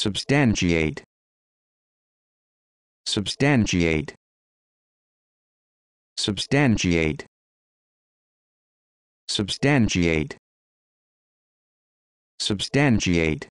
substantiate substantiate substantiate substantiate substantiate